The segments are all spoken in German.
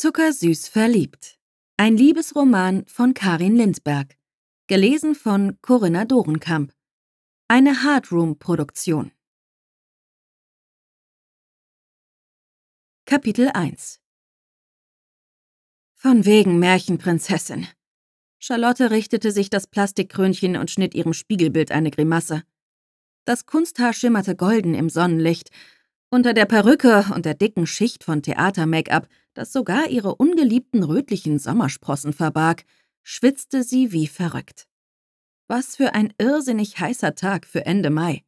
Zuckersüß verliebt. Ein Liebesroman von Karin Lindberg. Gelesen von Corinna Dorenkamp. Eine Hardroom-Produktion. Kapitel 1 Von wegen Märchenprinzessin. Charlotte richtete sich das Plastikkrönchen und schnitt ihrem Spiegelbild eine Grimasse. Das Kunsthaar schimmerte golden im Sonnenlicht. Unter der Perücke und der dicken Schicht von Theater-Make-up das sogar ihre ungeliebten rötlichen Sommersprossen verbarg, schwitzte sie wie verrückt. Was für ein irrsinnig heißer Tag für Ende Mai.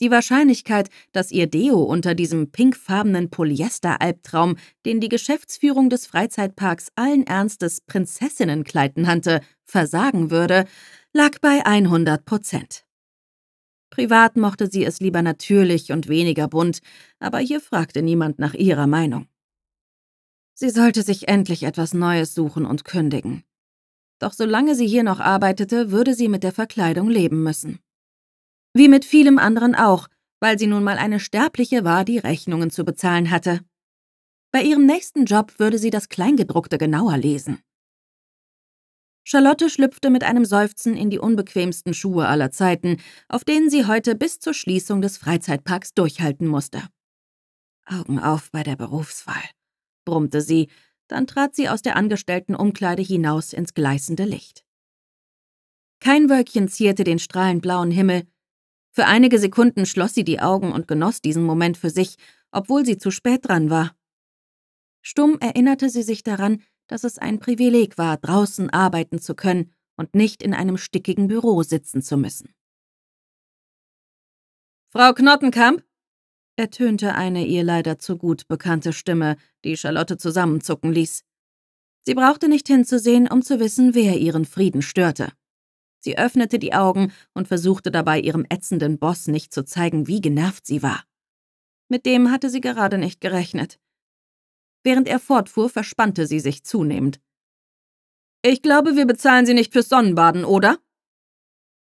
Die Wahrscheinlichkeit, dass ihr Deo unter diesem pinkfarbenen Polyester-Albtraum, den die Geschäftsführung des Freizeitparks allen Ernstes Prinzessinnenkleid nannte, versagen würde, lag bei 100 Prozent. Privat mochte sie es lieber natürlich und weniger bunt, aber hier fragte niemand nach ihrer Meinung. Sie sollte sich endlich etwas Neues suchen und kündigen. Doch solange sie hier noch arbeitete, würde sie mit der Verkleidung leben müssen. Wie mit vielem anderen auch, weil sie nun mal eine Sterbliche war, die Rechnungen zu bezahlen hatte. Bei ihrem nächsten Job würde sie das Kleingedruckte genauer lesen. Charlotte schlüpfte mit einem Seufzen in die unbequemsten Schuhe aller Zeiten, auf denen sie heute bis zur Schließung des Freizeitparks durchhalten musste. Augen auf bei der Berufswahl brummte sie, dann trat sie aus der angestellten Umkleide hinaus ins gleißende Licht. Kein Wölkchen zierte den strahlend blauen Himmel. Für einige Sekunden schloss sie die Augen und genoss diesen Moment für sich, obwohl sie zu spät dran war. Stumm erinnerte sie sich daran, dass es ein Privileg war, draußen arbeiten zu können und nicht in einem stickigen Büro sitzen zu müssen. Frau Knottenkamp? ertönte eine ihr leider zu gut bekannte Stimme, die Charlotte zusammenzucken ließ. Sie brauchte nicht hinzusehen, um zu wissen, wer ihren Frieden störte. Sie öffnete die Augen und versuchte dabei, ihrem ätzenden Boss nicht zu zeigen, wie genervt sie war. Mit dem hatte sie gerade nicht gerechnet. Während er fortfuhr, verspannte sie sich zunehmend. Ich glaube, wir bezahlen Sie nicht fürs Sonnenbaden, oder?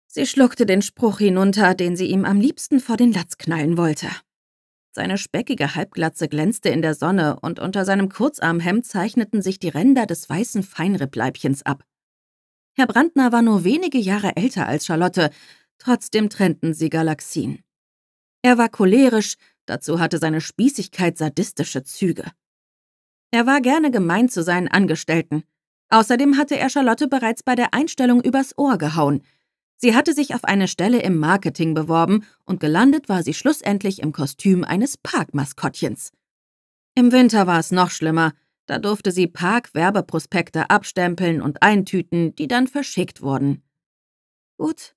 Sie schluckte den Spruch hinunter, den sie ihm am liebsten vor den Latz knallen wollte. Seine speckige Halbglatze glänzte in der Sonne und unter seinem Kurzarmhemd zeichneten sich die Ränder des weißen Feinrippleibchens ab. Herr Brandner war nur wenige Jahre älter als Charlotte, trotzdem trennten sie Galaxien. Er war cholerisch, dazu hatte seine Spießigkeit sadistische Züge. Er war gerne gemein zu seinen Angestellten. Außerdem hatte er Charlotte bereits bei der Einstellung übers Ohr gehauen – Sie hatte sich auf eine Stelle im Marketing beworben und gelandet war sie schlussendlich im Kostüm eines Parkmaskottchens. Im Winter war es noch schlimmer. Da durfte sie Parkwerbeprospekte abstempeln und eintüten, die dann verschickt wurden. Gut,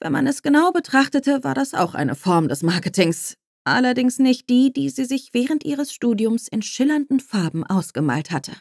wenn man es genau betrachtete, war das auch eine Form des Marketings. Allerdings nicht die, die sie sich während ihres Studiums in schillernden Farben ausgemalt hatte.